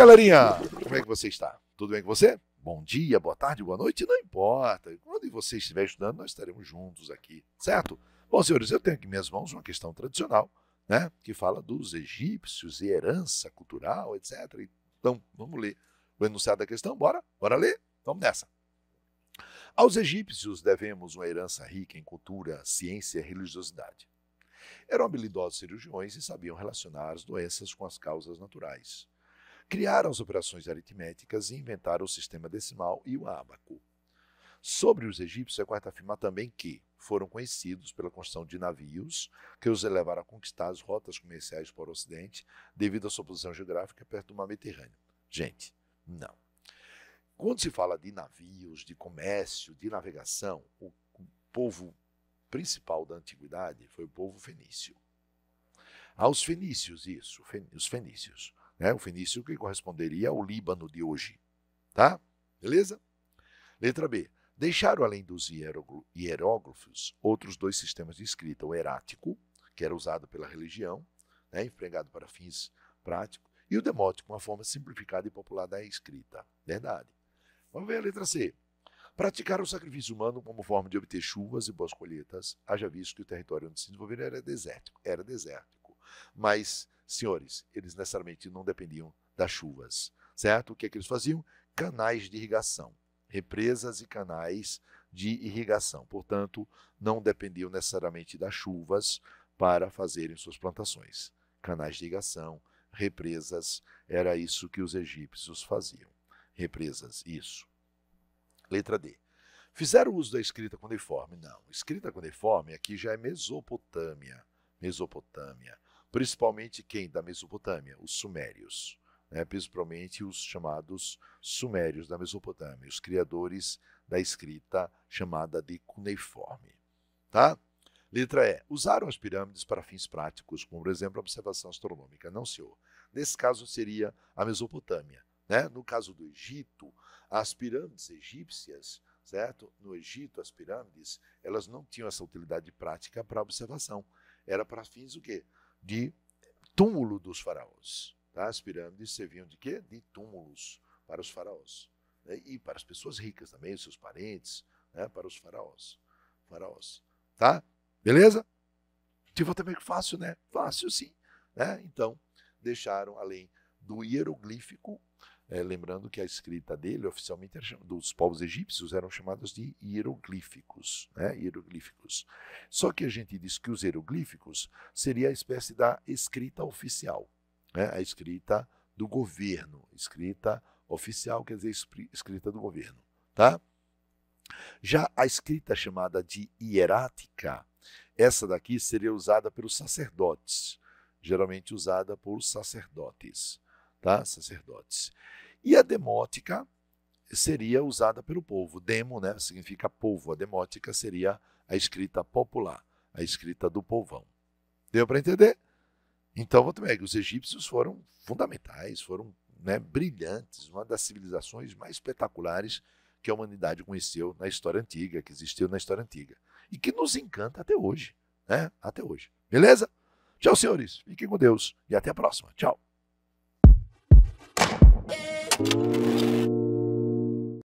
galerinha? Como é que você está? Tudo bem com você? Bom dia, boa tarde, boa noite, não importa. Quando você estiver estudando, nós estaremos juntos aqui, certo? Bom, senhores, eu tenho aqui em minhas mãos uma questão tradicional, né? Que fala dos egípcios e herança cultural, etc. Então, vamos ler o enunciado da questão, bora? Bora ler? Vamos nessa. Aos egípcios devemos uma herança rica em cultura, ciência e religiosidade. Eram habilidosos cirurgiões e sabiam relacionar as doenças com as causas naturais criaram as operações aritméticas e inventaram o sistema decimal e o ábaco. Sobre os egípcios, é quarta afirmar também que foram conhecidos pela construção de navios que os levaram a conquistar as rotas comerciais para o Ocidente devido à sua posição geográfica perto do Mar Mediterrâneo. Gente, não. Quando se fala de navios, de comércio, de navegação, o, o povo principal da antiguidade foi o povo fenício. Aos fenícios, isso, fen os fenícios né? o fenício que corresponderia ao Líbano de hoje. Tá? Beleza? Letra B. Deixaram além dos hieróglifos outros dois sistemas de escrita, o herático, que era usado pela religião, né, empregado para fins práticos, e o demótico, uma forma simplificada e popular da escrita. Verdade. Vamos ver a letra C. Praticar o sacrifício humano como forma de obter chuvas e boas colheitas, haja visto que o território onde se desenvolveram era desértico. Era desértico. Mas, senhores, eles necessariamente não dependiam das chuvas, certo? O que é que eles faziam? Canais de irrigação, represas e canais de irrigação. Portanto, não dependiam necessariamente das chuvas para fazerem suas plantações. Canais de irrigação, represas, era isso que os egípcios faziam. Represas, isso. Letra D. Fizeram uso da escrita cuneiforme? Não. Escrita cuneiforme aqui já é Mesopotâmia. Mesopotâmia principalmente quem? Da Mesopotâmia, os sumérios. Né? Principalmente os chamados sumérios da Mesopotâmia, os criadores da escrita chamada de cuneiforme. Tá? Letra E. Usaram as pirâmides para fins práticos, como por exemplo a observação astronômica. Não, senhor. Nesse caso seria a Mesopotâmia. Né? No caso do Egito, as pirâmides egípcias, certo? No Egito, as pirâmides, elas não tinham essa utilidade prática para observação. Era para fins o quê? de túmulo dos faraós. Tá? As pirâmides serviam de quê? De túmulos para os faraós. Né? E para as pessoas ricas também, seus parentes, né? para os faraós. faraós. Tá? Beleza? Tipo, é também fácil, né? Fácil, sim. Né? Então, deixaram, além do hieroglífico, é, lembrando que a escrita dele, oficialmente, dos povos egípcios, eram chamados de hieroglíficos, né? hieroglíficos. Só que a gente diz que os hieroglíficos seria a espécie da escrita oficial, né? a escrita do governo. Escrita oficial quer dizer escrita do governo. Tá? Já a escrita chamada de hierática, essa daqui seria usada pelos sacerdotes, geralmente usada por sacerdotes tá? sacerdotes. E a demótica seria usada pelo povo. Demo né, significa povo, a demótica seria a escrita popular, a escrita do povão. Deu para entender? Então, os egípcios foram fundamentais, foram né, brilhantes, uma das civilizações mais espetaculares que a humanidade conheceu na história antiga, que existiu na história antiga. E que nos encanta até hoje. Né? Até hoje. Beleza? Tchau, senhores. Fiquem com Deus e até a próxima. Tchau. Thank you.